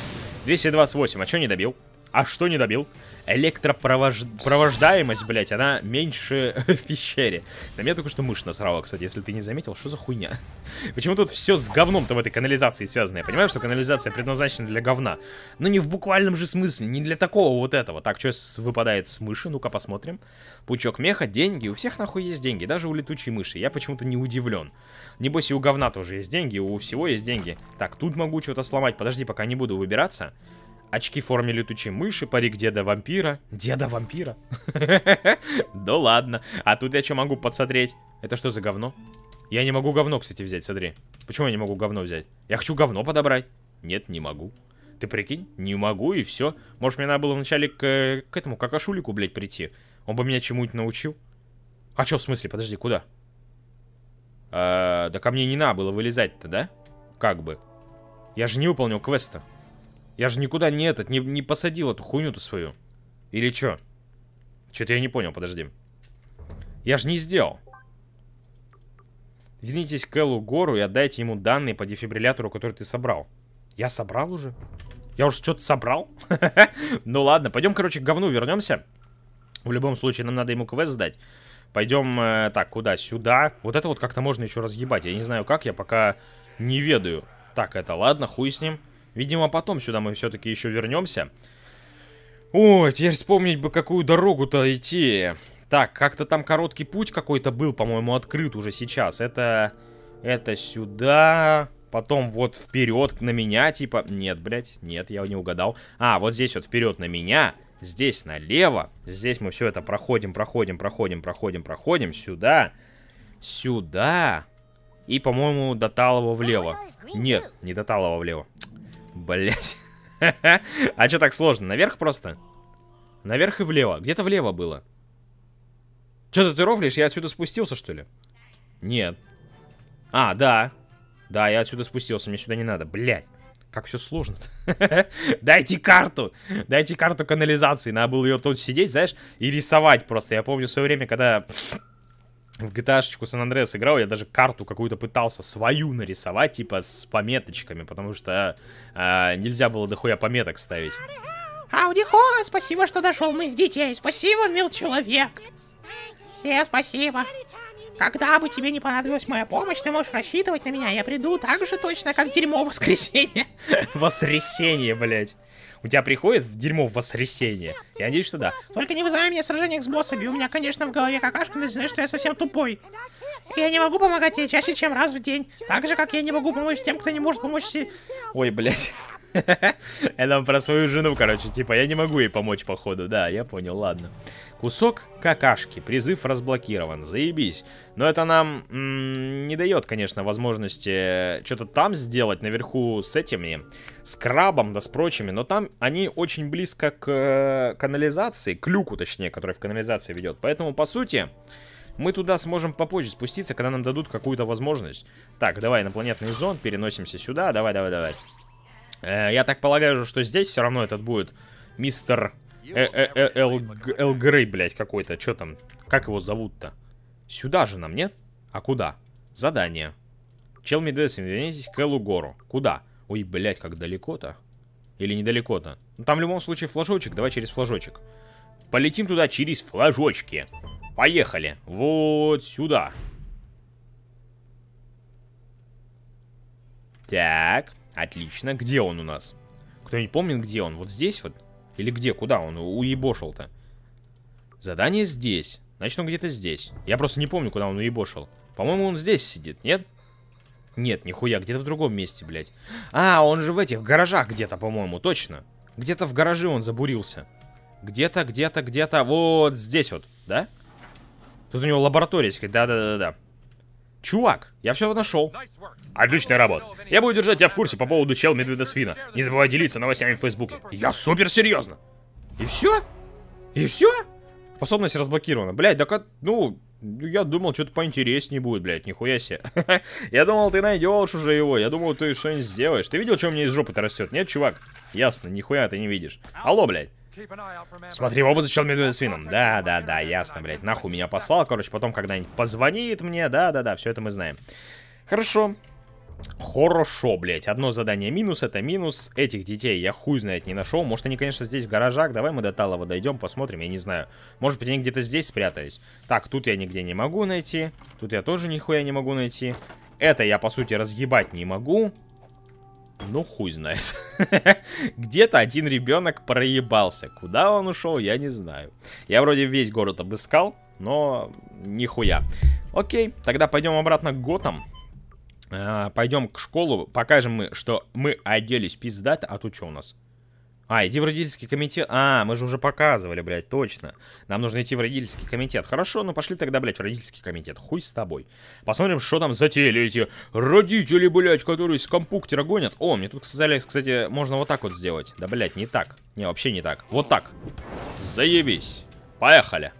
A: 228, а что не добил? А что не добил? электропровождаемость, блядь, она меньше в пещере. На меня только что мышь насрала, кстати, если ты не заметил, что за хуйня? Почему тут все с говном-то в этой канализации связано? Я понимаю, что канализация предназначена для говна, но не в буквальном же смысле, не для такого вот этого. Так, что выпадает с мыши? Ну-ка посмотрим. Пучок меха, деньги, у всех нахуй есть деньги, даже у летучей мыши. Я почему-то не удивлен. Небось и у говна тоже есть деньги, у всего есть деньги. Так, тут могу что-то сломать, подожди, пока не буду выбираться. Очки в форме летучей мыши, парик деда-вампира. Деда-вампира? Да ладно. А тут я что могу подсмотреть? Это что за говно? Я не могу говно, кстати, взять, смотри. Почему я не могу говно взять? Я хочу говно подобрать. Нет, не могу. Ты прикинь? Не могу, и все. Может, мне надо было вначале к, к этому какашулику, блядь, прийти. Он бы меня чему-нибудь научил. А что, в смысле? Подожди, куда? А, да ко мне не надо было вылезать-то, да? Как бы. Я же не выполнил квеста. Я же никуда не этот, не, не посадил эту хуйню-то свою. Или что? Что-то я не понял, подожди. Я же не сделал. Вернитесь к Эллу Гору и отдайте ему данные по дефибриллятору, который ты собрал. Я собрал уже? Я уже что-то собрал? ну ладно, пойдем, короче, к говну вернемся. В любом случае, нам надо ему квест сдать. Пойдем, э, так, куда? Сюда. Вот это вот как-то можно еще разъебать. Я не знаю как, я пока не ведаю. Так, это ладно, хуй с ним. Видимо, потом сюда мы все-таки еще вернемся. Ой, теперь вспомнить бы, какую дорогу-то идти. Так, как-то там короткий путь какой-то был, по-моему, открыт уже сейчас. Это... Это сюда... Потом вот вперед на меня, типа... Нет, блядь, нет, я не угадал. А, вот здесь вот вперед на меня. Здесь налево. Здесь мы все это проходим, проходим, проходим, проходим, проходим. Сюда. Сюда. И, по-моему, до Талова влево. Нет, не до Талова влево. Блять. а что так сложно? Наверх просто? Наверх и влево. Где-то влево было. Что ты ровлишь? Я отсюда спустился, что ли? Нет. А, да. Да, я отсюда спустился, мне сюда не надо. Блять. Как все сложно. Дайте карту. Дайте карту канализации. Надо было ее тут сидеть, знаешь, и рисовать просто. Я помню в свое время, когда в GTA-шечку San Andreas играл, я даже карту какую-то пытался свою нарисовать, типа с пометочками, потому что э, нельзя было дохуя пометок ставить.
B: Аудихо, спасибо, что дошел моих детей, спасибо, мил человек. Все спасибо. Когда бы тебе не понадобилась моя помощь, ты можешь рассчитывать на меня, я приду так же точно, как дерьмо воскресенье.
A: Воскресенье, блядь у тебя приходит в дерьмо в воскресенье. Я надеюсь, что да.
B: Только не вызывай меня в сражениях с боссами. У меня, конечно, в голове какашка, но знаешь, что я совсем тупой. Я не могу помогать тебе чаще, чем раз в день. Так же, как я не могу помочь тем, кто не может помочь себе.
A: Ой, блядь. Это он про свою жену, короче, типа, я не могу ей помочь, походу, да, я понял, ладно. Кусок какашки, призыв разблокирован, заебись. Но это нам не дает, конечно, возможности э, что-то там сделать наверху с этими, с крабом, да с прочими. Но там они очень близко к э, канализации, к люку, точнее, который в канализации ведет. Поэтому, по сути... Мы туда сможем попозже спуститься, когда нам дадут какую-то возможность. Так, давай, на планетный зон, переносимся сюда. Давай, давай, давай. Э, я так полагаю, что здесь все равно этот будет мистер э, э, Эл Грей, блядь, какой-то. Что там? Как его зовут-то? Сюда же нам, нет? А куда? Задание. Чел Медведь, вернитесь к Элу Гору. Куда? Ой, блядь, как далеко-то. Или недалеко-то. Ну, там в любом случае флажочек. Давай через флажочек. Полетим туда через флажочки. Поехали. Вот сюда. Так. Отлично. Где он у нас? Кто-нибудь помнит, где он? Вот здесь вот? Или где? Куда он уебошил-то? Задание здесь. Значит, он где-то здесь. Я просто не помню, куда он уебошил. По-моему, он здесь сидит, нет? Нет, нихуя, где-то в другом месте, блядь. А, он же в этих гаражах где-то, по-моему, точно. Где-то в гараже он забурился. Где-то, где-то, где-то, вот здесь вот, да? Тут у него лаборатория есть, да-да-да-да. Чувак, я все нашел. Отличная работа. Я буду держать тебя в курсе по поводу чел Медведа Свина. Не забывай делиться новостями в Фейсбуке. Я супер серьезно. И все? И все? Способность разблокирована. Блять, да как... Ну, я думал, что-то поинтереснее будет, блядь, нихуя себе. я думал, ты найдешь уже его. Я думал, ты что-нибудь сделаешь. Ты видел, что у меня из жопы-то растет? Нет, чувак? Ясно, нихуя ты не видишь. Алло, блядь. Смотри, оба зачел медведя с Да, да, да, ясно, блядь. Нахуй меня послал, короче, потом когда-нибудь позвонит мне. Да, да, да, все это мы знаем. Хорошо. Хорошо, блять, Одно задание минус, это минус. Этих детей я хуй знает не нашел. Может, они, конечно, здесь в гаражах. Давай мы до Талова дойдем, посмотрим, я не знаю. Может быть, они где-то здесь спрятались. Так, тут я нигде не могу найти. Тут я тоже нихуя не могу найти. Это я, по сути, разгибать не могу. Ну, хуй знает. Где-то один ребенок проебался. Куда он ушел, я не знаю. Я вроде весь город обыскал, но нихуя. Окей, тогда пойдем обратно к Готам. А, пойдем к школу, покажем мы, что мы оделись пиздато, а тут что у нас? А, иди в родительский комитет. А, мы же уже показывали, блядь, точно. Нам нужно идти в родительский комитет. Хорошо, ну пошли тогда, блядь, в родительский комитет. Хуй с тобой. Посмотрим, что там затеяли эти родители, блядь, которые с компуктера гонят. О, мне тут сказали, кстати, можно вот так вот сделать. Да, блядь, не так. Не, вообще не так. Вот так. Заебись. Поехали.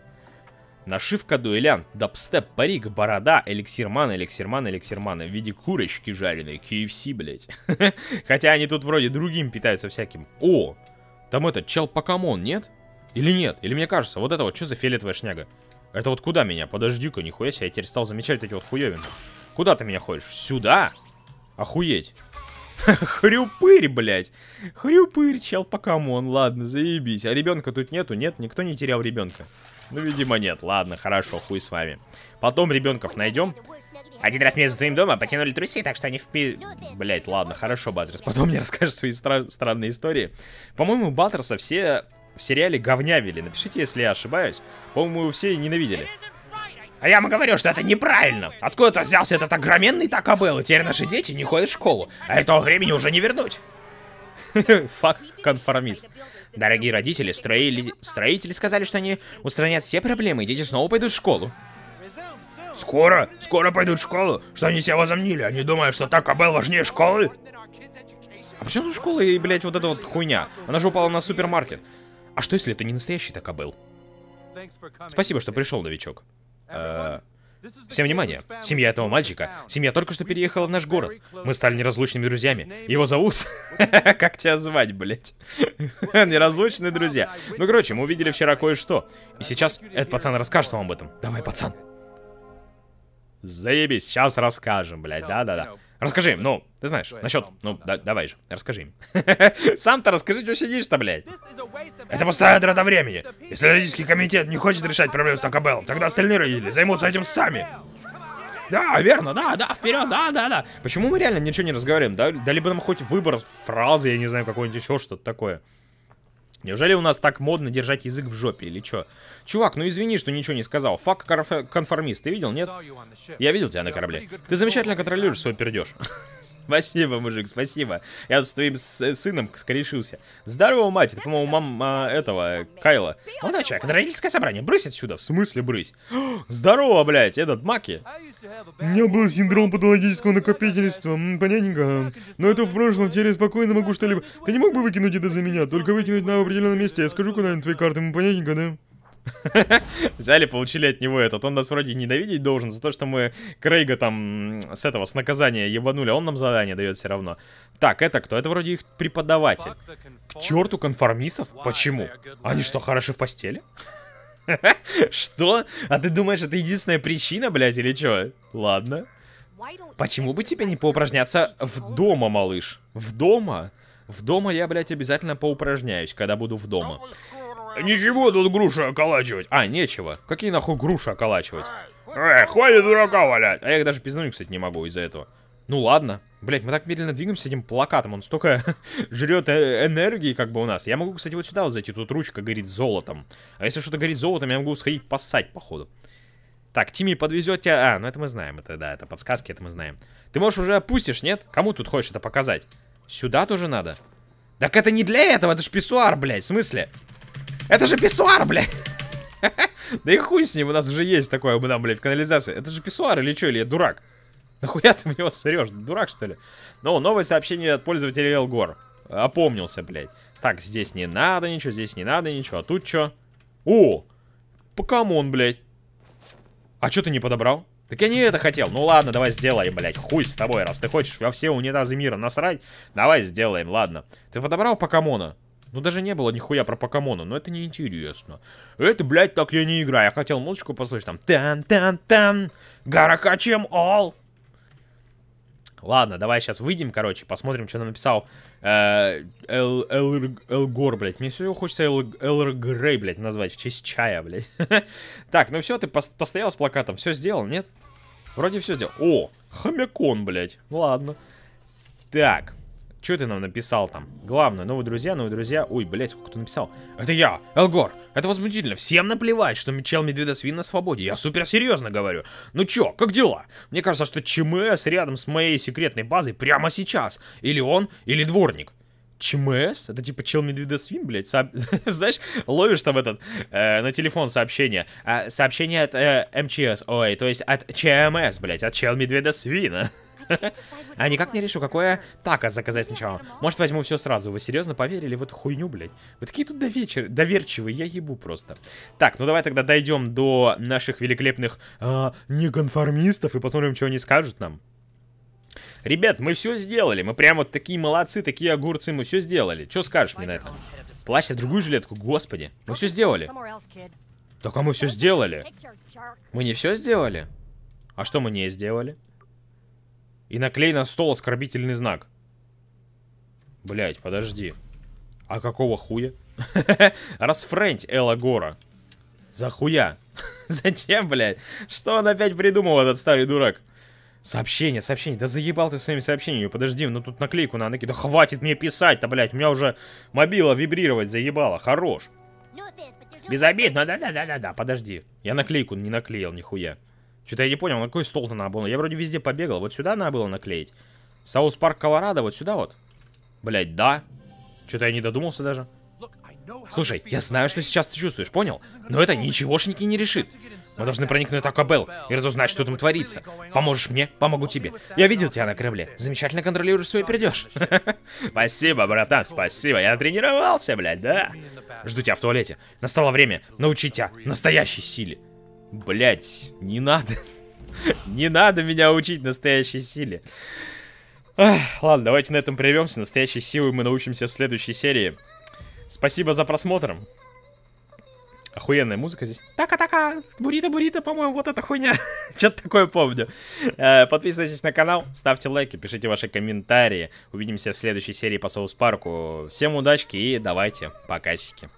A: Нашивка дуэлянт, дабстеп, парик, борода, эликсирман, эликсирман, эликсирман. В виде курочки жареной, KFC, блять. Хотя они тут вроде другим питаются всяким. О, там этот, чел покамон, нет? Или нет? Или мне кажется, вот это вот, что за фиолетовая шняга? Это вот куда меня? Подожди-ка, нихуя себе, я теперь стал замечать эти вот хуевины. Куда ты меня ходишь? Сюда? Охуеть. Хрюпырь, блядь. Хрюпырь, чел, покамон. Ладно, заебись. А ребенка тут нету? Нет, никто не терял ребенка. Ну, видимо, нет. Ладно, хорошо, хуй с вами. Потом ребенков найдем. Один раз меня за своим домом потянули трусы, так что они впи... Блять, ладно, хорошо, Баттерс. Потом мне расскажешь свои стра... странные истории. По-моему, Баттерса все в сериале говнявили. Напишите, если я ошибаюсь. По-моему, все ненавидели. А я ему говорю, что это неправильно. Откуда-то взялся этот огроменный такобел, и теперь наши дети не ходят в школу. А этого времени уже не вернуть. Фак, конформист. Дорогие родители, строили... строители сказали, что они устранят все проблемы, и дети снова пойдут в школу. Скоро, скоро пойдут в школу. Что они себя возомнили? Они думают, что такобел важнее школы? А почему тут школа и, блядь, вот эта вот хуйня? Она же упала на супермаркет. А что если это не настоящий такобел? Спасибо, что пришел, новичок. Э, Всем внимание! Семья этого мальчика. Семья только что переехала в наш город. Мы стали неразлучными друзьями. Его зовут... как тебя звать, блядь? неразлучные друзья. Ну, короче, мы увидели вчера кое-что. И сейчас этот пацан расскажет вам об этом. Давай, пацан. Заебись, сейчас расскажем, блядь. Да-да-да. Расскажи им, ну, ты знаешь, насчет... Ну, да, давай же, расскажи им. Сам-то расскажи, что сидишь-то, блядь. Это пустая трата времени. Если родительский комитет не хочет решать проблему с Такабеллом, тогда остальные родители займутся этим сами. Да, верно, да, да, вперед, да, да, да. Почему мы реально ничего не разговариваем? Да, да либо нам хоть выбор фразы, я не знаю, какой-нибудь еще что-то такое. Неужели у нас так модно держать язык в жопе или чё? Чувак, ну извини, что ничего не сказал. Фак конформист, ты видел, нет? Я видел тебя на корабле. Ты замечательно контролируешь свой пердеж. Спасибо, мужик, спасибо. Я тут с твоим сыном скорешился. Здорово, мать, это, по-моему, мама этого, Кайла. Вот Молодой человек, это родительское собрание, брысь отсюда. В смысле брысь? Здорово, блядь, этот Маки. У меня был синдром патологического накопительства, понятненько. Но это в прошлом, теперь спокойно могу что-либо... Ты не мог бы выкинуть это за меня? Только выкинуть на определенном месте, я скажу куда-нибудь твои карты, понятненько, да? Взяли, получили от него этот. Он нас вроде ненавидеть должен за то, что мы Крейга там с этого, с наказания ебанули. А он нам задание дает все равно. Так, это кто? Это вроде их преподаватель. К черту конформистов? Почему? Они что, хороши в постели? Что? А ты думаешь, это единственная причина, блядь, или что? Ладно. Почему бы тебе не поупражняться в дома, малыш? В дома? В дома я, блядь, обязательно поупражняюсь, когда буду в дома. Ничего тут груши околачивать. А, нечего. Какие нахуй груши околачивать? Эй, хватит дурака валять. А я их даже пиздануть, кстати, не могу из-за этого. Ну ладно. Блять, мы так медленно двигаемся этим плакатом. Он столько жрет э энергии, как бы у нас. Я могу, кстати, вот сюда вот зайти. Тут ручка горит золотом. А если что-то горит золотом, я могу сходить поссать, походу. Так, Тимми подвезет тебя... А, ну это мы знаем. Это, да, это подсказки, это мы знаем. Ты, можешь уже опустишь, нет? Кому тут хочешь это показать? Сюда тоже надо? Так это не для этого, это ж писсуар, блядь. В смысле? Это же писсуар, блядь. Да и хуй с ним, у нас уже есть такое, мы там, блядь, в канализации. Это же писсуар или что, или я дурак? Нахуя ты мне него сырешь? Дурак, что ли? Ну, новое сообщение от пользователя Элгор. Опомнился, блядь. Так, здесь не надо ничего, здесь не надо ничего, а тут что? О! Покамон, блядь. А что ты не подобрал? Так я не это хотел. Ну ладно, давай сделаем, блядь. Хуй с тобой, раз ты хочешь во все унитазы мира насрать. Давай сделаем, ладно. Ты подобрал покамона? Ну даже не было нихуя про покемона, но это неинтересно. Это, блядь, так я не играю. Я хотел музычку послушать там. Тан-тан-тан. Гаракачем ол. Ладно, давай сейчас выйдем, короче, посмотрим, что нам написал э, Элгор, блядь. Мне все хочется Элр Грей, блядь, назвать в честь чая, блядь. Так, ну все, ты постоял с плакатом, все сделал, нет? Вроде все сделал. О, хомякон, блядь. Ладно. Так. Что ты нам написал там? Главное, новые друзья, новые друзья. Ой, блять, сколько ты написал. Это я, Элгор. Это возмутительно. Всем наплевать, что мечел Медведосвин на свободе. Я супер серьезно говорю. Ну чё, как дела? Мне кажется, что ЧМС рядом с моей секретной базой прямо сейчас. Или он, или дворник. ЧМС? Это типа чел медведосвин, блядь, сооб... знаешь, ловишь там этот, э, на телефон сообщение, а, сообщение от э, МЧС, ой, то есть от ЧМС, блядь, от чел медведосвина. А никак не решу, какое тако а заказать сначала. Может, возьму все сразу. Вы серьезно поверили в эту хуйню, блядь? Вы такие тут доверчивые, доверчивые я ебу просто. Так, ну давай тогда дойдем до наших великолепных э, а, неконформистов и посмотрим, что они скажут нам. Ребят, мы все сделали. Мы прям вот такие молодцы, такие огурцы, мы все сделали. Что скажешь мне на это? Плащ, а другую жилетку, господи. Мы все сделали. Только а мы все сделали. Мы не все сделали? А что мы не сделали? И наклей на стол оскорбительный знак. Блять, подожди. А какого хуя? Расфренть Элла Гора. За хуя? Зачем, блядь? Что он опять придумал, этот старый дурак? Сообщение, сообщение. Да заебал ты своими сообщениями. Подожди, ну тут наклейку на накид. Да хватит мне писать-то, блядь. У меня уже мобила вибрировать заебала. Хорош. Без обид, да-да-да-да-да. Подожди. Я наклейку не наклеил, нихуя. Что-то я не понял, на какой стол-то надо было? Я вроде везде побегал. Вот сюда надо было наклеить. Саус Парк Колорадо, вот сюда вот. Блять, да. Что-то я не додумался даже. Слушай, я знаю, что сейчас ты чувствуешь, понял? Но это ничегошники не решит. Мы должны проникнуть в Тако и разузнать, что там творится. Поможешь мне, помогу тебе. Я видел тебя на корабле. Замечательно контролируешь свои пердеж. Спасибо, братан, спасибо. Я тренировался, блядь, да? Жду тебя в туалете. Настало время научить тебя настоящей силе. Блять, не надо. Не надо меня учить настоящей силе. Ладно, давайте на этом прервемся. Настоящей силой мы научимся в следующей серии. Спасибо за просмотр. Охуенная музыка здесь.
B: Така-така, бурита-бурита, по-моему, вот эта хуйня.
A: Что-то такое помню. Э, подписывайтесь на канал, ставьте лайки, пишите ваши комментарии. Увидимся в следующей серии по соус-парку. Всем удачки и давайте, покасики.